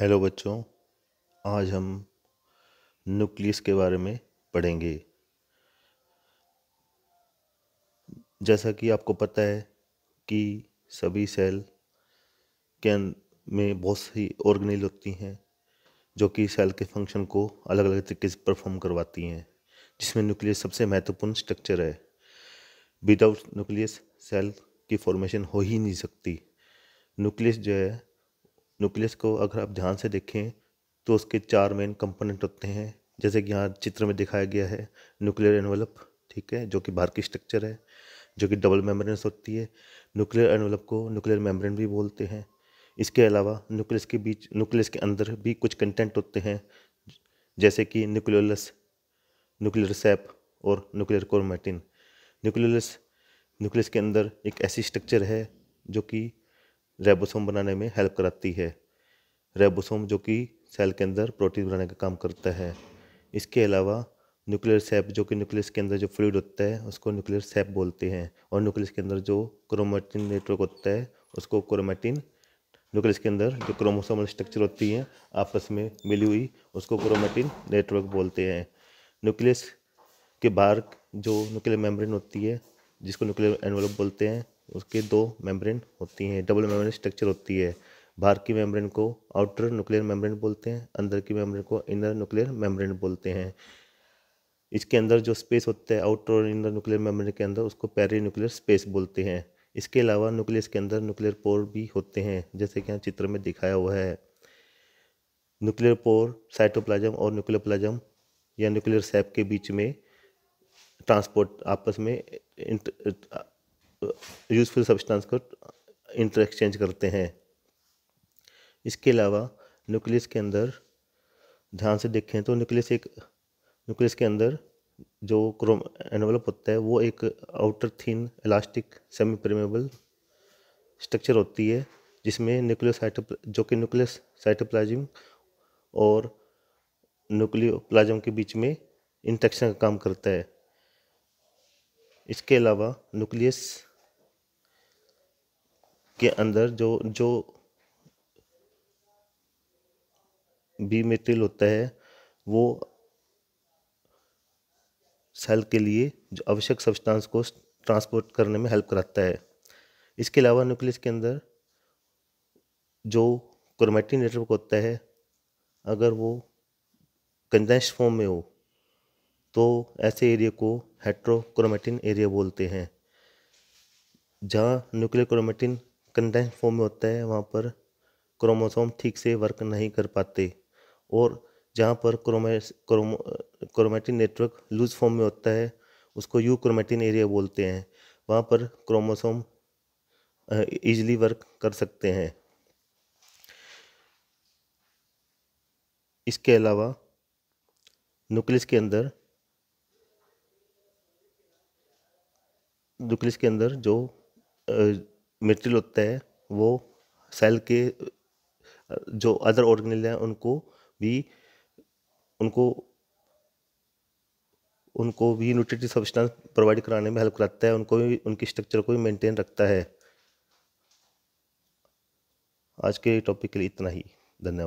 hello बच्चों आज हम न्यूक्लियस के बारे में पढ़ेंगे जैसा कि आपको पता है कि सभी सेल के में बहुत सी ऑर्गेनिल होती हैं जो कि सेल के फंक्शन को अलग अलग तरीके से परफॉर्म करवाती हैं जिसमें न्यूक्लियस सबसे महत्वपूर्ण स्ट्रक्चर है विदाउट न्यूक्लियस सेल की फॉर्मेशन हो ही नहीं सकती न्यूक्लियस जो है न्यूक्लियस को अगर आप ध्यान से देखें तो उसके चार मेन कंपोनेंट होते हैं जैसे कि यहाँ चित्र में दिखाया गया है न्यूक्लियर एनवलप ठीक है जो कि बाहर की स्ट्रक्चर है जो कि डबल मेम्ब्रेन होती है न्यूक्लियर एनवलप को न्यूक्लियर मेम्ब्रेन भी बोलते हैं इसके अलावा न्यूक्लियस के बीच न्यूक्लियस के अंदर भी कुछ कंटेंट होते हैं जैसे कि न्यूक्लियोलस न्यूक्लियर सैप और न्यूक्लियर कोरमेटिन न्यूक्लियोलस न्यूक्लियस के अंदर एक ऐसी स्ट्रक्चर है जो कि रेबोसोम बनाने में हेल्प कराती है रेबोसोम जो कि सेल के अंदर प्रोटीन बनाने का काम करता है इसके अलावा न्यूक्लियर सेप जो कि न्यूक्लियस के अंदर जो फ्लूड होता है उसको न्यूक्लियर सेप बोलते हैं और न्यूक्लियस के अंदर जो क्रोमेटिन नेटवर्क होता है उसको क्रोमेटिन न्यूक्लियस के अंदर जो क्रोमोसोमल स्ट्रक्चर होती है आपस में मिली हुई उसको क्रोमेटिन नेटवर्क बोलते हैं न्यूक्लियस के बाहर जो न्यूक्लियर मेम्ब्रेन होती है जिसको न्यूक्लियर एनवलप बोलते हैं उसके दो मेम्ब्रेन होती हैं डबल मेम्ब्रेन स्ट्रक्चर होती है बाहर की मेम्ब्रेन को आउटर न्यूक्लियर मेम्ब्रेन बोलते हैं अंदर की मेम्ब्रेन को इनर न्यूक्लियर मेम्ब्रेन बोलते हैं इसके अंदर जो स्पेस होता है आउटर और इनर न्यूक्लियर मेम्ब्रेन के अंदर उसको पैरी न्यूक्लियर स्पेस बोलते हैं इसके अलावा न्यूक्लियस के अंदर न्यूक्लियर पोर भी होते हैं जैसे कि यहाँ चित्र में दिखाया हुआ है न्यूक्लियर पोर साइटोप्लाज्म और न्यूक्लियर प्लाज्म या न्यूक्लियर सैप के बीच में ट्रांसपोर्ट आपस में यूज़फुल सब्सटेंस को इंटर एक्सचेंज करते हैं इसके अलावा न्यूक्लियस के अंदर ध्यान से देखें तो न्यूक्लियस एक न्यूक्लियस के अंदर जो क्रोम एनवलप होता है वो एक outer thin elastic semipermeable structure होती है जिसमें न्यूक्लियस जो कि न्यूक्लियस साइटोप्लाज्म और न्यूक्लियोप्लाज्म के बीच में इंटेक्शन का काम करता है इसके अलावा न्यूक्लियस के अंदर जो जो बी मेटेरियल होता है वो सेल के लिए जो आवश्यक सब्सटेंस को ट्रांसपोर्ट करने में हेल्प कराता है इसके अलावा न्यूक्लियस के अंदर जो क्रोमेटिन नेटवर्क होता है अगर वो कंडेंस फॉर्म में हो तो ऐसे एरिया को हेट्रोक्रोमेटिन एरिया बोलते हैं जहाँ न्यूक्लियर क्रोमेटिन कंडेंस फॉर्म में होता है वहाँ पर क्रोमोसोम ठीक से वर्क नहीं कर पाते और जहाँ पर chroma chromo chromatin network loose form में होता है उसको यू क्रोमेटिन एरिया बोलते हैं वहाँ पर क्रोमोसोम ईज़िली वर्क कर सकते हैं इसके अलावा न्यूक्लियस के अंदर न्यूक्लियस के अंदर जो मटेरियल होता है वो सेल के जो अदर ऑर्गेनल हैं उनको भी उनको उनको भी न्यूट्रिटिव सब्सटेंस प्रोवाइड कराने में हेल्प कराता है उनको भी उनकी स्ट्रक्चर को भी मेंटेन रखता है आज के टॉपिक के लिए इतना ही धन्यवाद